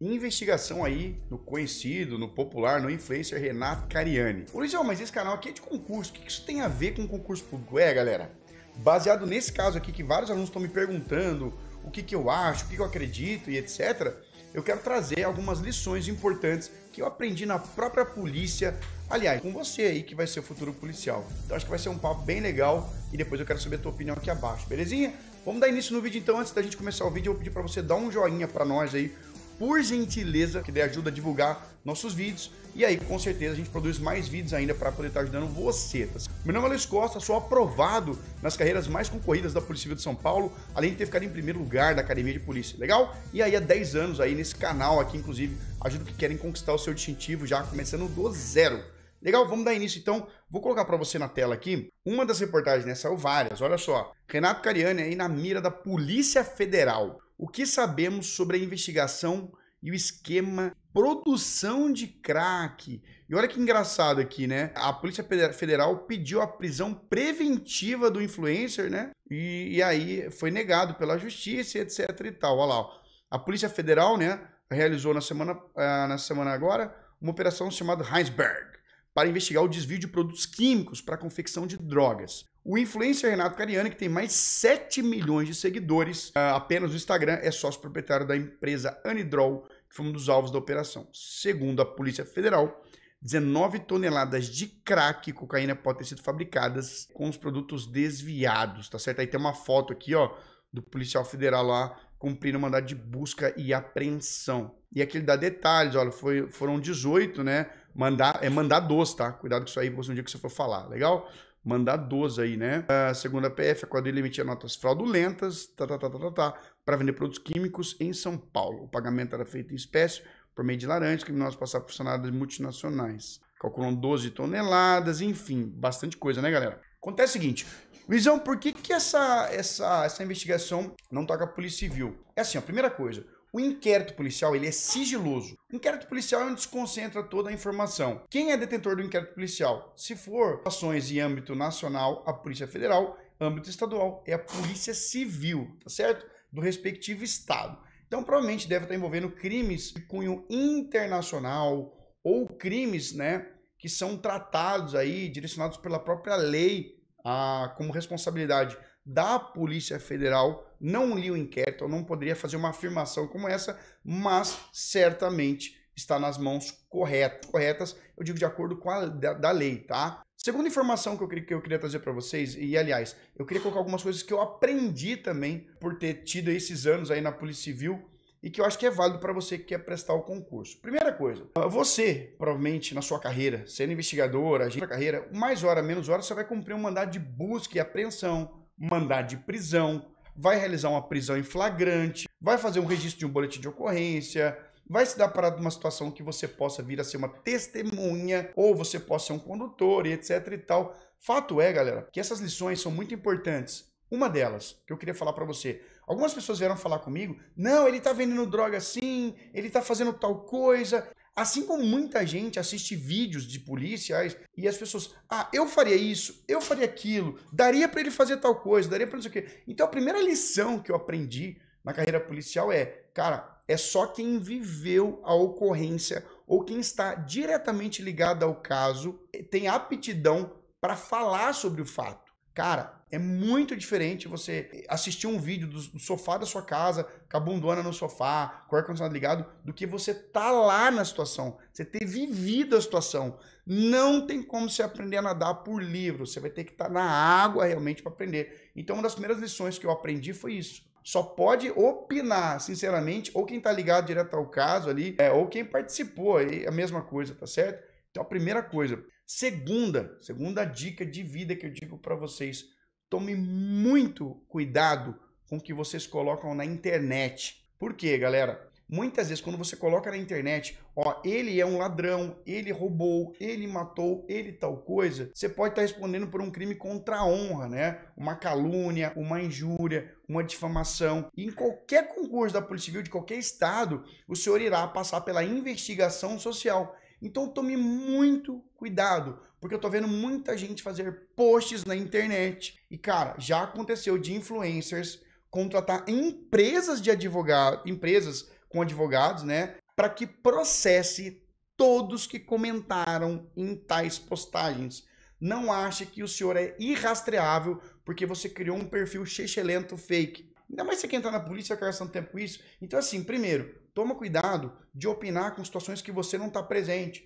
investigação aí no conhecido, no popular, no influencer Renato Cariani. Ô Luizão, mas esse canal aqui é de concurso, o que isso tem a ver com concurso público? É, galera, baseado nesse caso aqui que vários alunos estão me perguntando o que, que eu acho, o que, que eu acredito e etc., eu quero trazer algumas lições importantes que eu aprendi na própria polícia, aliás, com você aí que vai ser o futuro policial. Então acho que vai ser um papo bem legal e depois eu quero saber a tua opinião aqui abaixo, belezinha? Vamos dar início no vídeo então, antes da gente começar o vídeo, eu vou pedir para você dar um joinha para nós aí, por gentileza, que dê ajuda a divulgar nossos vídeos. E aí, com certeza, a gente produz mais vídeos ainda para poder estar tá ajudando você. Tá Meu nome é Luiz Costa, sou aprovado nas carreiras mais concorridas da Polícia Civil de São Paulo, além de ter ficado em primeiro lugar da Academia de Polícia. Legal? E aí, há 10 anos aí nesse canal aqui, inclusive, ajudo que querem conquistar o seu distintivo já começando do zero. Legal? Vamos dar início então. Vou colocar para você na tela aqui uma das reportagens, né? Saiu várias, olha só. Renato Cariani aí na mira da Polícia Federal. O que sabemos sobre a investigação e o esquema produção de crack? E olha que engraçado aqui, né? A Polícia Federal pediu a prisão preventiva do influencer, né? E, e aí foi negado pela justiça, etc e tal. Olha lá, ó. a Polícia Federal, né, realizou na semana, uh, na semana agora uma operação chamada Heinsberg para investigar o desvio de produtos químicos para confecção de drogas. O influencer Renato Cariani, que tem mais 7 milhões de seguidores ah, apenas no Instagram, é sócio proprietário da empresa Anidrol, que foi um dos alvos da operação. Segundo a Polícia Federal, 19 toneladas de crack e cocaína podem ter sido fabricadas com os produtos desviados, tá certo? Aí tem uma foto aqui, ó, do policial federal lá cumprindo mandado de busca e apreensão. E aqui ele dá detalhes, olha, foi, foram 18, né? Mandar, é mandar doce, tá? Cuidado com isso aí, você um dia que você for falar, legal? mandar 12 aí, né? A segunda PF, a quadrilha emitia notas fraudulentas, tá, tá, tá, tá, tá, tá, para vender produtos químicos em São Paulo. O pagamento era feito em espécie por meio de laranjas, nós passaram por funcionários multinacionais. Calculam 12 toneladas, enfim, bastante coisa, né, galera? Acontece o seguinte, Luizão, por que, que essa, essa, essa investigação não toca a Polícia Civil? É assim, a primeira coisa, o inquérito policial ele é sigiloso. O inquérito policial é onde se concentra toda a informação. Quem é detentor do inquérito policial? Se for ações em âmbito nacional, a Polícia Federal, âmbito estadual, é a Polícia Civil, tá certo? Do respectivo estado. Então, provavelmente deve estar envolvendo crimes de cunho internacional ou crimes, né, que são tratados aí, direcionados pela própria lei a, ah, como responsabilidade da Polícia Federal. Não li o inquérito, eu não poderia fazer uma afirmação como essa, mas certamente está nas mãos corretas, corretas eu digo de acordo com a da, da lei, tá? Segunda informação que eu, queria, que eu queria trazer para vocês, e aliás, eu queria colocar algumas coisas que eu aprendi também por ter tido esses anos aí na Polícia Civil e que eu acho que é válido para você que quer prestar o concurso. Primeira coisa, você, provavelmente, na sua carreira, sendo investigador, agente da carreira, mais hora, menos hora, você vai cumprir um mandado de busca e apreensão, mandar de prisão, vai realizar uma prisão em flagrante, vai fazer um registro de um boletim de ocorrência, vai se dar parado uma situação que você possa vir a ser uma testemunha ou você possa ser um condutor e etc e tal. Fato é, galera, que essas lições são muito importantes. Uma delas que eu queria falar para você. Algumas pessoas vieram falar comigo: "Não, ele tá vendendo droga assim, ele tá fazendo tal coisa". Assim como muita gente assiste vídeos de policiais e as pessoas, ah, eu faria isso, eu faria aquilo, daria para ele fazer tal coisa, daria para não sei o quê. Então a primeira lição que eu aprendi na carreira policial é, cara, é só quem viveu a ocorrência ou quem está diretamente ligado ao caso tem aptidão para falar sobre o fato. Cara, é muito diferente você assistir um vídeo do, sofá da sua casa, com a bundona no sofá, com o ar-condicionado ligado, do que você tá lá na situação. Você ter vivido a situação. Não tem como você aprender a nadar por livro. Você vai ter que estar tá na água realmente para aprender. Então, uma das primeiras lições que eu aprendi foi isso só pode opinar, sinceramente, ou quem tá ligado direto ao caso ali, é, ou quem participou, aí é a mesma coisa, tá certo? Então, a primeira coisa. Segunda, segunda dica de vida que eu digo para vocês, Tome muito cuidado com o que vocês colocam na internet. Por quê, galera? Muitas vezes, quando você coloca na internet, ó, ele é um ladrão, ele roubou, ele matou, ele tal coisa, você pode estar tá respondendo por um crime contra a honra, né? Uma calúnia, uma injúria, uma difamação. E em qualquer concurso da Polícia Civil de qualquer estado, o senhor irá passar pela investigação social. Então tome muito cuidado. Porque eu tô vendo muita gente fazer posts na internet. E, cara, já aconteceu de influencers contratar empresas de advogado, empresas com advogados, né? Para que processe todos que comentaram em tais postagens. Não ache que o senhor é irrastreável porque você criou um perfil chechelento fake. Ainda mais você quer entrar na polícia vai um tempo com isso. Então, assim, primeiro, toma cuidado de opinar com situações que você não está presente.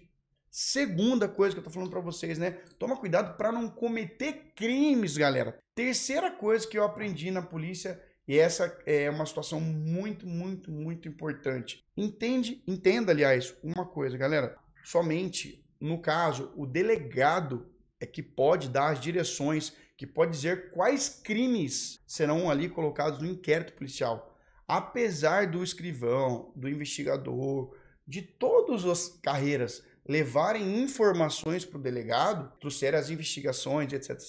Segunda coisa que eu tô falando para vocês, né? Toma cuidado para não cometer crimes, galera. Terceira coisa que eu aprendi na polícia e essa é uma situação muito, muito, muito importante. Entende, entenda, aliás, uma coisa, galera. Somente no caso o delegado é que pode dar as direções, que pode dizer quais crimes serão ali colocados no inquérito policial. Apesar do escrivão, do investigador, de todas as carreiras, levarem informações para o delegado, trouxeram as investigações, etc,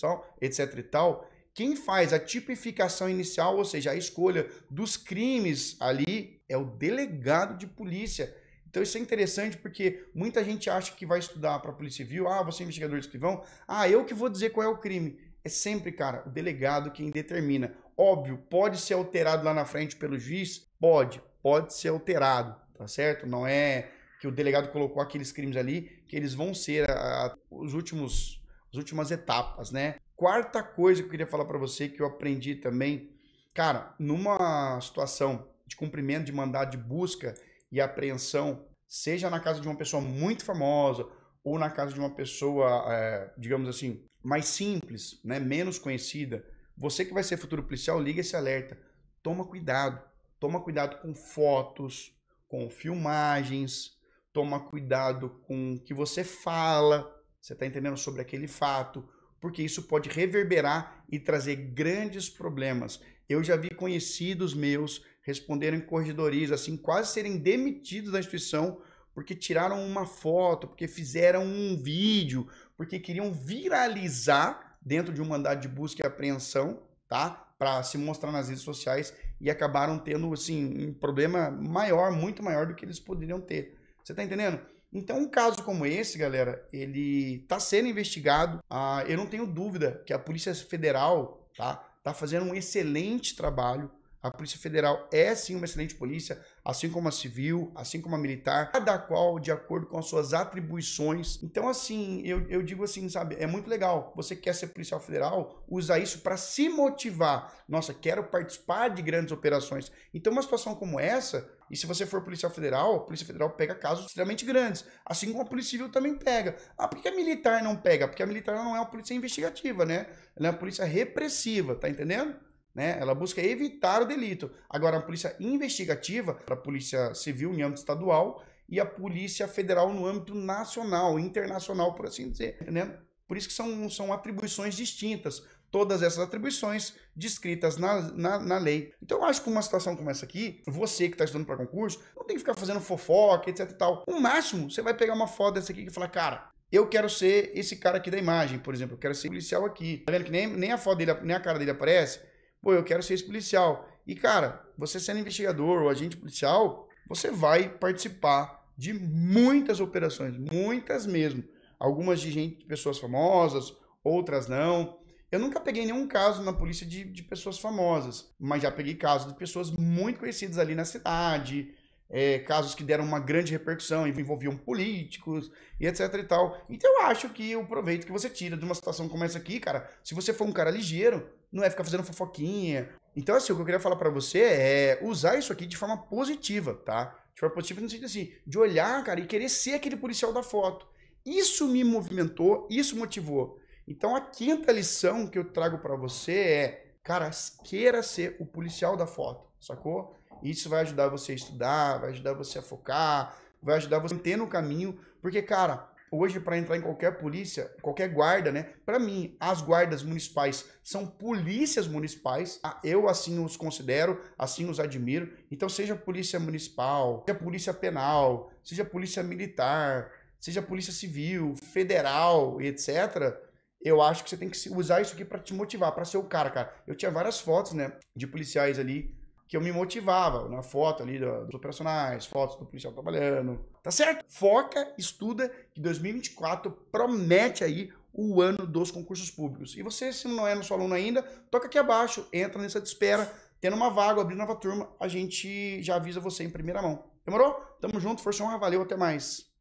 etc e tal, quem faz a tipificação inicial, ou seja, a escolha dos crimes ali, é o delegado de polícia. Então isso é interessante porque muita gente acha que vai estudar para a Polícia Civil, ah, você é investigador de escrivão, ah, eu que vou dizer qual é o crime. É sempre, cara, o delegado quem determina. Óbvio, pode ser alterado lá na frente pelo juiz? Pode, pode ser alterado, tá certo? Não é que o delegado colocou aqueles crimes ali, que eles vão ser a, a, os últimos, as últimas etapas, né? Quarta coisa que eu queria falar para você que eu aprendi também, cara, numa situação de cumprimento de mandado de busca e apreensão, seja na casa de uma pessoa muito famosa ou na casa de uma pessoa, é, digamos assim, mais simples, né, menos conhecida, você que vai ser futuro policial, liga esse alerta. Toma cuidado. Toma cuidado com fotos, com filmagens, toma cuidado com o que você fala, você está entendendo sobre aquele fato, porque isso pode reverberar e trazer grandes problemas. Eu já vi conhecidos meus responderem corredores, assim, quase serem demitidos da instituição porque tiraram uma foto, porque fizeram um vídeo, porque queriam viralizar dentro de um mandado de busca e apreensão, tá? Para se mostrar nas redes sociais e acabaram tendo assim um problema maior, muito maior do que eles poderiam ter. Você tá entendendo? Então, um caso como esse, galera, ele tá sendo investigado. Ah, eu não tenho dúvida que a Polícia Federal, tá? Tá fazendo um excelente trabalho. A Polícia Federal é sim uma excelente polícia, assim como a civil, assim como a militar, cada qual de acordo com as suas atribuições. Então, assim, eu, eu digo assim, sabe, é muito legal. Você quer ser policial federal, usar isso para se motivar. Nossa, quero participar de grandes operações. Então, uma situação como essa, e se você for policial federal, a Polícia Federal pega casos extremamente grandes. Assim como a Polícia Civil também pega. Ah, por que a militar não pega? Porque a militar não é uma polícia investigativa, né? Ela é uma polícia repressiva, tá entendendo? Né? Ela busca evitar o delito. Agora, a polícia investigativa, a polícia civil em âmbito estadual e a polícia federal no âmbito nacional, internacional, por assim dizer. Né? Por isso que são, são atribuições distintas todas essas atribuições descritas na, na, na, lei. Então eu acho que uma situação como essa aqui, você que está estudando para concurso, não tem que ficar fazendo fofoca, etc e tal. No máximo, você vai pegar uma foto dessa aqui e falar, cara, eu quero ser esse cara aqui da imagem, por exemplo, eu quero ser policial aqui. Tá vendo que nem, nem a foto dele, nem a cara dele aparece? Pô, eu quero ser esse policial. E cara, você sendo investigador ou agente policial, você vai participar de muitas operações, muitas mesmo. Algumas de gente, de pessoas famosas, outras não eu nunca peguei nenhum caso na polícia de, de pessoas famosas, mas já peguei casos de pessoas muito conhecidas ali na cidade, é, casos que deram uma grande repercussão e envolviam políticos e etc e tal. Então eu acho que o proveito que você tira de uma situação como essa aqui, cara, se você for um cara ligeiro, não é ficar fazendo fofoquinha. Então assim, o que eu queria falar para você é usar isso aqui de forma positiva, tá? De forma positiva no sentido assim, de olhar, cara, e querer ser aquele policial da foto. Isso me movimentou, isso motivou. Então a quinta lição que eu trago para você é, cara, queira ser o policial da foto, sacou? Isso vai ajudar você a estudar, vai ajudar você a focar, vai ajudar você a manter no caminho, porque cara, hoje para entrar em qualquer polícia, qualquer guarda, né? Para mim, as guardas municipais são polícias municipais. Eu assim os considero, assim os admiro. Então seja polícia municipal, seja polícia penal, seja polícia militar, seja polícia civil, federal, etc eu acho que você tem que usar isso aqui para te motivar, para ser o cara, cara. Eu tinha várias fotos, né, de policiais ali que eu me motivava na foto ali do, dos operacionais, fotos do policial trabalhando. Tá certo? Foca, estuda, que 2024 promete aí o ano dos concursos públicos. E você, se não é nosso aluno ainda, toca aqui abaixo, entra nessa de espera, tendo uma vaga, abrindo nova turma, a gente já avisa você em primeira mão. Demorou? Tamo junto, força honra, valeu, até mais.